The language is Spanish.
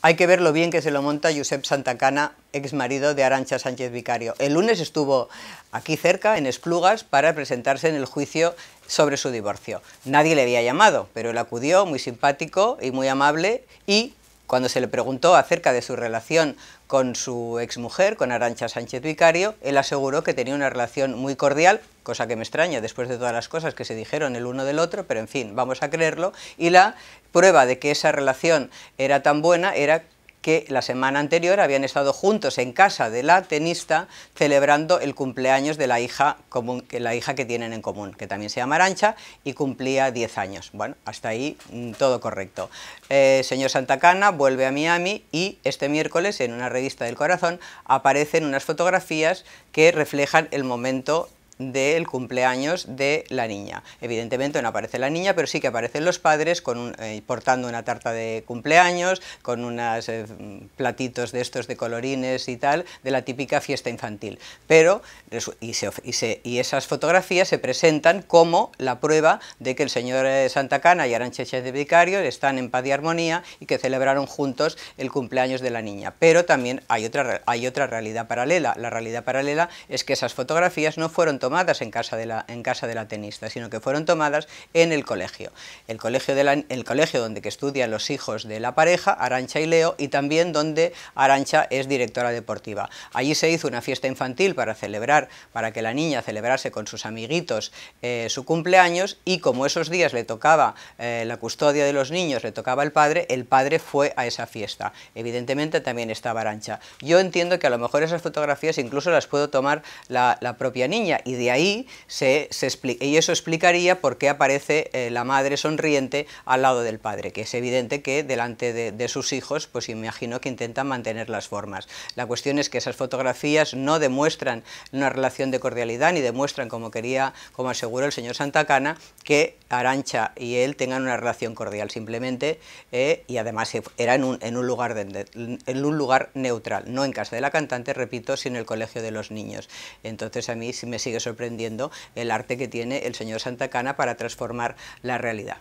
Hay que ver lo bien que se lo monta Josep Santacana, ex marido de Arancha Sánchez Vicario. El lunes estuvo aquí cerca, en Esplugas, para presentarse en el juicio sobre su divorcio. Nadie le había llamado, pero él acudió, muy simpático y muy amable, y cuando se le preguntó acerca de su relación con su exmujer, con Arancha Sánchez Vicario, él aseguró que tenía una relación muy cordial, cosa que me extraña después de todas las cosas que se dijeron el uno del otro, pero en fin, vamos a creerlo, y la prueba de que esa relación era tan buena era que la semana anterior habían estado juntos en casa de la tenista celebrando el cumpleaños de la hija, común, que, la hija que tienen en común, que también se llama Arancha y cumplía 10 años. Bueno, hasta ahí mm, todo correcto. señor eh, señor Santacana vuelve a Miami y este miércoles en una revista del corazón aparecen unas fotografías que reflejan el momento del cumpleaños de la niña. Evidentemente no aparece la niña, pero sí que aparecen los padres con eh, portando una tarta de cumpleaños, con unos eh, platitos de estos de colorines y tal, de la típica fiesta infantil. Pero, y, esas fotografías se presentan como la prueba de que el señor eh, Santa Cana y Arancheche de Vicario están en paz y armonía y que celebraron juntos el cumpleaños de la niña. Pero también hay otra, hay otra realidad paralela. La realidad paralela es que esas fotografías no fueron tomadas tomadas en casa de la, en casa de la tenista, sino que fueron tomadas en el colegio. El colegio, de el colegio donde que estudian los hijos de la pareja, Arancha y Leo, y también donde Arancha es directora deportiva. Allí se hizo una fiesta infantil para celebrar, para que la niña celebrase con sus amiguitos eh, su cumpleaños y como esos días le tocaba eh, la custodia de los niños, le tocaba el padre, el padre fue a esa fiesta. Evidentemente también estaba Arancha. Yo entiendo que a lo mejor esas fotografías incluso las puedo tomar la, la propia niña de ahí se, se explica, y eso explicaría por qué aparece eh, la madre sonriente al lado del padre, que es evidente que delante de, sus hijos, pues imagino que intentan mantener las formas. La cuestión es que esas fotografías no demuestran una relación de cordialidad, ni demuestran, como quería, como aseguró el señor Santa Cana, que Arancha y él tengan una relación cordial, simplemente, eh, y además e-, era en un, en un lugar en un lugar neutral, no en casa de la cantante, repito, sino en el colegio de los niños. Entonces a mí si me sigue sorprendiendo el arte que tiene el señor Santacana para transformar la realidad.